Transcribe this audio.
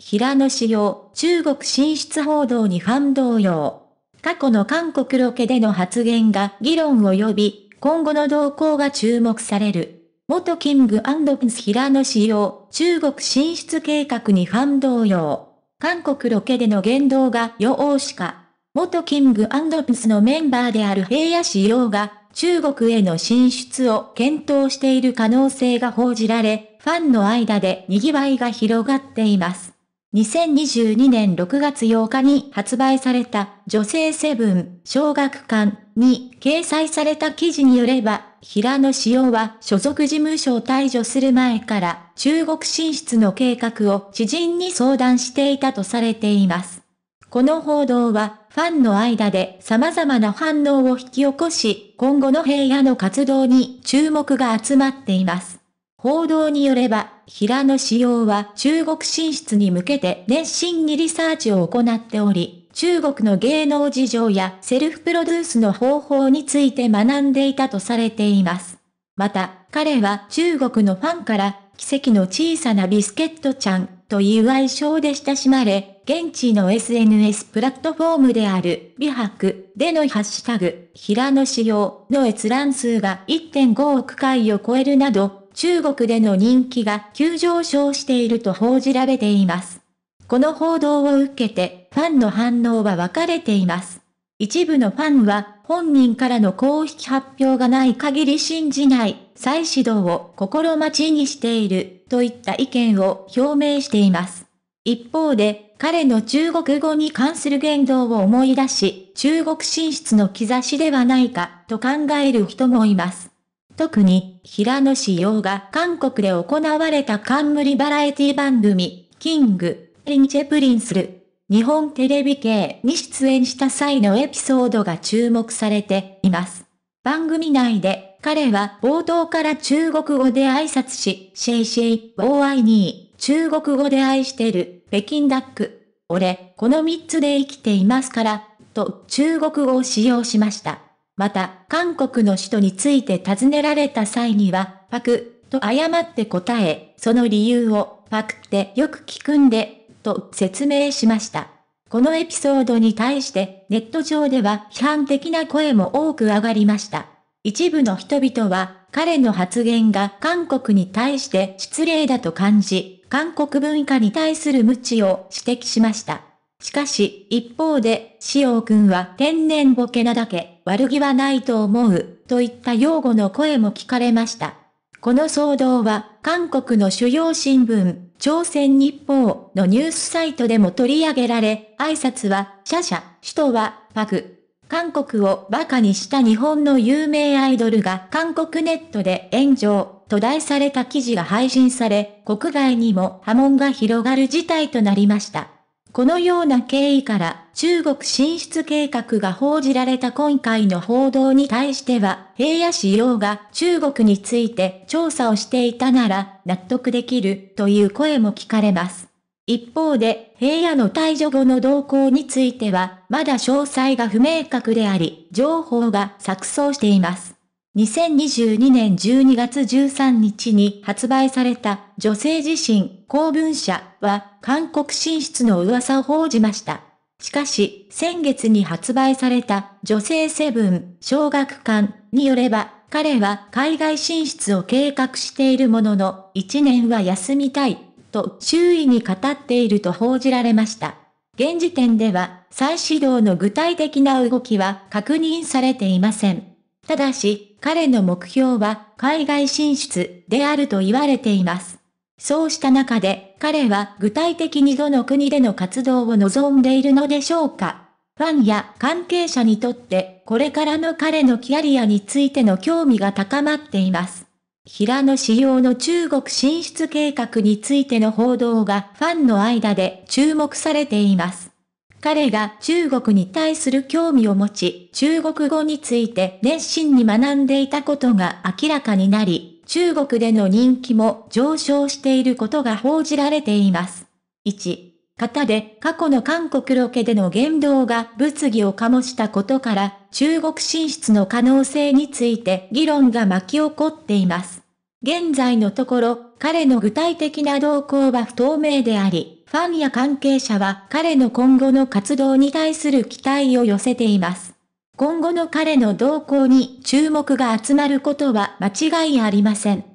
平野紫耀、中国進出報道にファン動揺。過去の韓国ロケでの発言が議論を呼び、今後の動向が注目される。元キングアンドピス平野紫耀、中国進出計画にファン動揺。韓国ロケでの言動が予王しか。元キングアンドピスのメンバーである平野紫耀が、中国への進出を検討している可能性が報じられ、ファンの間で賑わいが広がっています。2022年6月8日に発売された女性セブン小学館に掲載された記事によれば、平野紫耀は所属事務所を退除する前から中国進出の計画を知人に相談していたとされています。この報道はファンの間で様々な反応を引き起こし、今後の平野の活動に注目が集まっています。報道によれば、平野志陽は中国進出に向けて熱心にリサーチを行っており、中国の芸能事情やセルフプロデュースの方法について学んでいたとされています。また、彼は中国のファンから、奇跡の小さなビスケットちゃんという愛称で親しまれ、現地の SNS プラットフォームである、美白でのハッシュタグ、平野仕様の閲覧数が1.5億回を超えるなど、中国での人気が急上昇していると報じられています。この報道を受けて、ファンの反応は分かれています。一部のファンは、本人からの公式発表がない限り信じない、再始動を心待ちにしている、といった意見を表明しています。一方で、彼の中国語に関する言動を思い出し、中国進出の兆しではないか、と考える人もいます。特に、平野紫耀が韓国で行われた冠バラエティ番組、キング、リンチェプリンスル。日本テレビ系に出演した際のエピソードが注目されています。番組内で彼は冒頭から中国語で挨拶し、シェイシェイ、オーアイニー、中国語で愛してる、北京ダック、俺、この3つで生きていますから、と中国語を使用しました。また、韓国の首都について尋ねられた際には、パク、と誤って答え、その理由を、パクってよく聞くんで、と説明しました。このエピソードに対して、ネット上では批判的な声も多く上がりました。一部の人々は、彼の発言が韓国に対して失礼だと感じ、韓国文化に対する無知を指摘しました。しかし、一方で、塩君は天然ボケなだけ、悪気はないと思う、といった擁護の声も聞かれました。この騒動は、韓国の主要新聞、朝鮮日報のニュースサイトでも取り上げられ、挨拶は、シャシャ、首都は、パク。韓国を馬鹿にした日本の有名アイドルが韓国ネットで炎上、と題された記事が配信され、国外にも波紋が広がる事態となりました。このような経緯から中国進出計画が報じられた今回の報道に対しては、平野市用が中国について調査をしていたなら納得できるという声も聞かれます。一方で、平野の退場後の動向については、まだ詳細が不明確であり、情報が錯綜しています。2022年12月13日に発売された女性自身公文社は韓国進出の噂を報じました。しかし、先月に発売された女性セブン小学館によれば、彼は海外進出を計画しているものの、1年は休みたい、と周囲に語っていると報じられました。現時点では、再始動の具体的な動きは確認されていません。ただし、彼の目標は海外進出であると言われています。そうした中で、彼は具体的にどの国での活動を望んでいるのでしょうかファンや関係者にとって、これからの彼のキャリアについての興味が高まっています。平野仕様の中国進出計画についての報道がファンの間で注目されています。彼が中国に対する興味を持ち、中国語について熱心に学んでいたことが明らかになり、中国での人気も上昇していることが報じられています。1、型で過去の韓国ロケでの言動が物議を醸したことから、中国進出の可能性について議論が巻き起こっています。現在のところ、彼の具体的な動向は不透明であり、ファンや関係者は彼の今後の活動に対する期待を寄せています。今後の彼の動向に注目が集まることは間違いありません。